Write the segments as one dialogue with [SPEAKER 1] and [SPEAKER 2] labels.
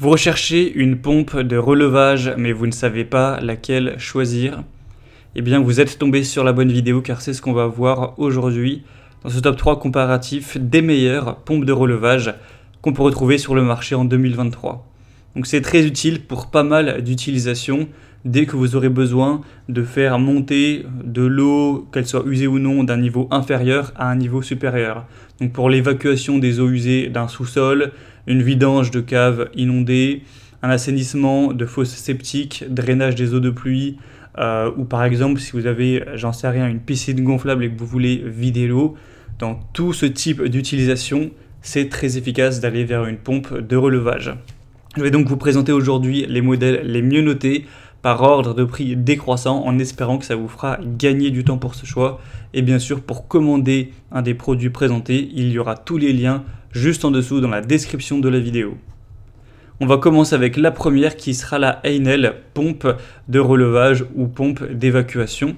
[SPEAKER 1] Vous recherchez une pompe de relevage mais vous ne savez pas laquelle choisir, eh bien vous êtes tombé sur la bonne vidéo car c'est ce qu'on va voir aujourd'hui dans ce top 3 comparatif des meilleures pompes de relevage qu'on peut retrouver sur le marché en 2023. Donc c'est très utile pour pas mal d'utilisations, dès que vous aurez besoin de faire monter de l'eau, qu'elle soit usée ou non, d'un niveau inférieur à un niveau supérieur. Donc pour l'évacuation des eaux usées d'un sous-sol, une vidange de caves inondée, un assainissement de fosses septiques, drainage des eaux de pluie, euh, ou par exemple si vous avez, j'en sais rien, une piscine gonflable et que vous voulez vider l'eau, dans tout ce type d'utilisation, c'est très efficace d'aller vers une pompe de relevage. Je vais donc vous présenter aujourd'hui les modèles les mieux notés par ordre de prix décroissant en espérant que ça vous fera gagner du temps pour ce choix. Et bien sûr, pour commander un des produits présentés, il y aura tous les liens juste en dessous dans la description de la vidéo. On va commencer avec la première qui sera la Einel pompe de relevage ou pompe d'évacuation.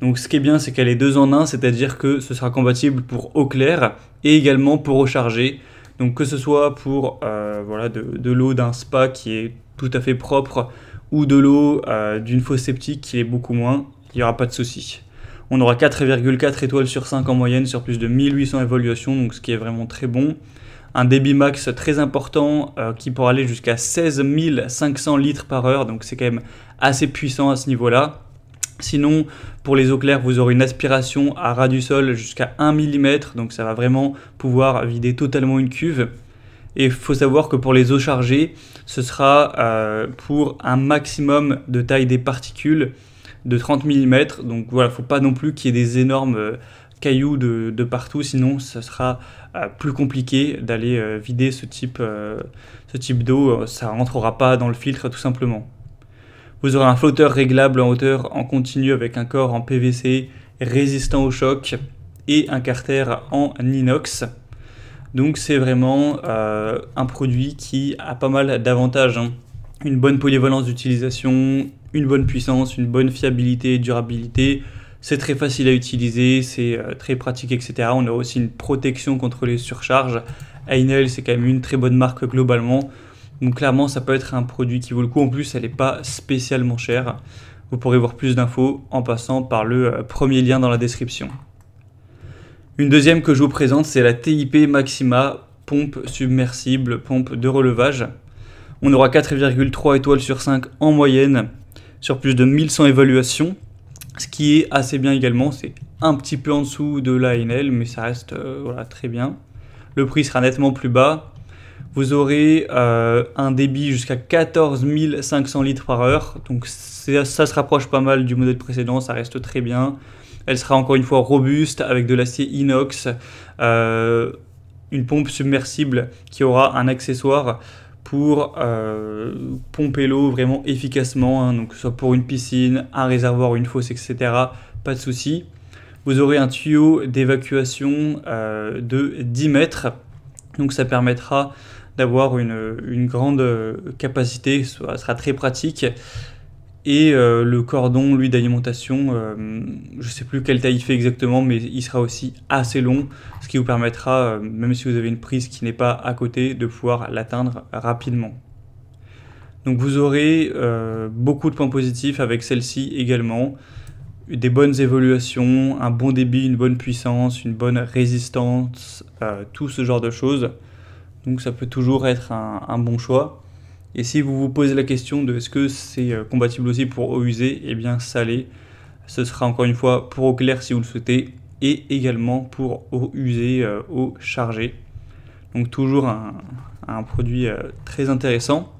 [SPEAKER 1] Donc ce qui est bien c'est qu'elle est deux en un, c'est-à-dire que ce sera compatible pour eau claire et également pour eau chargée. Donc que ce soit pour euh, voilà, de, de l'eau d'un spa qui est tout à fait propre ou de l'eau euh, d'une fosse septique qui est beaucoup moins, il n'y aura pas de souci. On aura 4,4 étoiles sur 5 en moyenne sur plus de 1800 évaluations, donc ce qui est vraiment très bon. Un débit max très important euh, qui pourra aller jusqu'à 16500 litres par heure, donc c'est quand même assez puissant à ce niveau-là. Sinon, pour les eaux claires, vous aurez une aspiration à ras du sol jusqu'à 1 mm, donc ça va vraiment pouvoir vider totalement une cuve. Et il faut savoir que pour les eaux chargées, ce sera euh, pour un maximum de taille des particules de 30 mm. Donc voilà, faut pas non plus qu'il y ait des énormes euh, cailloux de, partout, sinon ce sera euh, plus compliqué d'aller vider ce type, d'eau. Ça rentrera pas dans le filtre tout simplement. Vous aurez un flotteur réglable en hauteur en continu avec un corps en PVC résistant au choc et un carter en inox. Donc c'est vraiment euh, un produit qui a pas mal d'avantages. Hein. Une bonne polyvalence d'utilisation, une bonne puissance, une bonne fiabilité et durabilité. C'est très facile à utiliser, c'est euh, très pratique, etc. On a aussi une protection contre les surcharges. Einel, c'est quand même une très bonne marque globalement. Donc clairement, ça peut être un produit qui vaut le coup. En plus, elle n'est pas spécialement chère. Vous pourrez voir plus d'infos en passant par le euh, premier lien dans la description. Une deuxième que je vous présente, c'est la TIP Maxima, pompe submersible, pompe de relevage. On aura 4,3 étoiles sur 5 en moyenne sur plus de 1100 évaluations, ce qui est assez bien également, c'est un petit peu en dessous de l'ANL, mais ça reste euh, voilà, très bien. Le prix sera nettement plus bas, vous aurez euh, un débit jusqu'à 14 500 litres par heure. Donc ça se rapproche pas mal du modèle précédent, ça reste très bien. Elle sera encore une fois robuste avec de l'acier inox, euh, une pompe submersible qui aura un accessoire pour euh, pomper l'eau vraiment efficacement, hein. donc soit pour une piscine, un réservoir, une fosse, etc. Pas de souci. Vous aurez un tuyau d'évacuation de 10 mètres, donc ça permettra d'avoir une, grande euh, capacité, ce sera très pratique. Et euh, le cordon, lui, d'alimentation, euh, je ne sais plus quelle taille il fait exactement, mais il sera aussi assez long, ce qui vous permettra, même si vous avez une prise qui n'est pas à côté, de pouvoir l'atteindre rapidement. Donc vous aurez beaucoup de points positifs avec celle-ci également. Des bonnes évaluations, un bon débit, une bonne puissance, une bonne résistance, tout ce genre de choses. Donc ça peut toujours être un, bon choix. Et si vous vous posez la question de est-ce que c'est euh, compatible aussi pour eau usée, et eh bien ça Ce sera encore une fois pour eau claire si vous le souhaitez et également pour eau usée, euh, eau chargée. Donc toujours un, produit euh, très intéressant.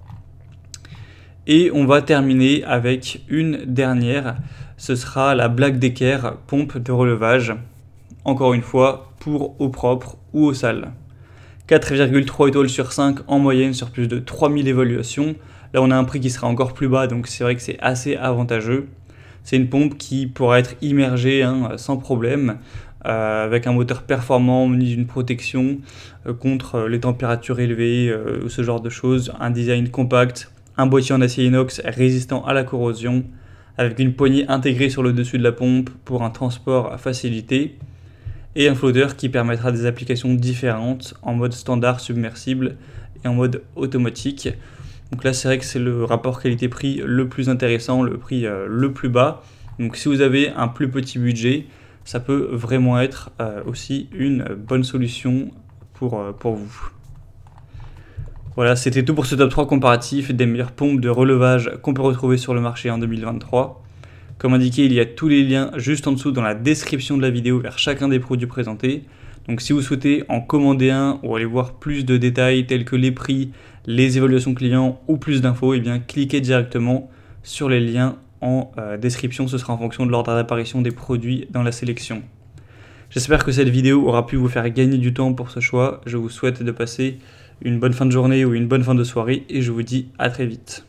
[SPEAKER 1] Et on va terminer avec une dernière. Ce sera la Black Decker pompe de relevage. Encore une fois, pour eau propre ou eau sale. 4,3 étoiles sur 5 en moyenne sur plus de 3000 évaluations. Là, on a un prix qui sera encore plus bas, donc c'est vrai que c'est assez avantageux. C'est une pompe qui pourra être immergée hein, sans problème, euh, avec un moteur performant, muni d'une protection euh, contre euh, les températures élevées ou ce genre de choses, un design compact, un boîtier en acier inox résistant à la corrosion, avec une poignée intégrée sur le dessus de la pompe pour un transport facilité et un floater qui permettra des applications différentes en mode standard submersible et en mode automatique. Donc là, c'est vrai que c'est le rapport qualité-prix le plus intéressant, le prix euh, le plus bas. Donc si vous avez un plus petit budget, ça peut vraiment être euh, aussi une bonne solution pour, euh, pour vous. Voilà, c'était tout pour ce top 3 comparatif des meilleures pompes de relevage qu'on peut retrouver sur le marché en 2023. Comme indiqué, il y a tous les liens juste en dessous dans la description de la vidéo vers chacun des produits présentés. Donc si vous souhaitez en commander un ou aller voir plus de détails tels que les prix, les évaluations clients ou plus d'infos, eh bien cliquez directement sur les liens en euh, description. Ce sera en fonction de l'ordre d'apparition des produits dans la sélection. J'espère que cette vidéo aura pu vous faire gagner du temps pour ce choix. Je vous souhaite de passer une bonne fin de journée ou une bonne fin de soirée et je vous dis à très vite.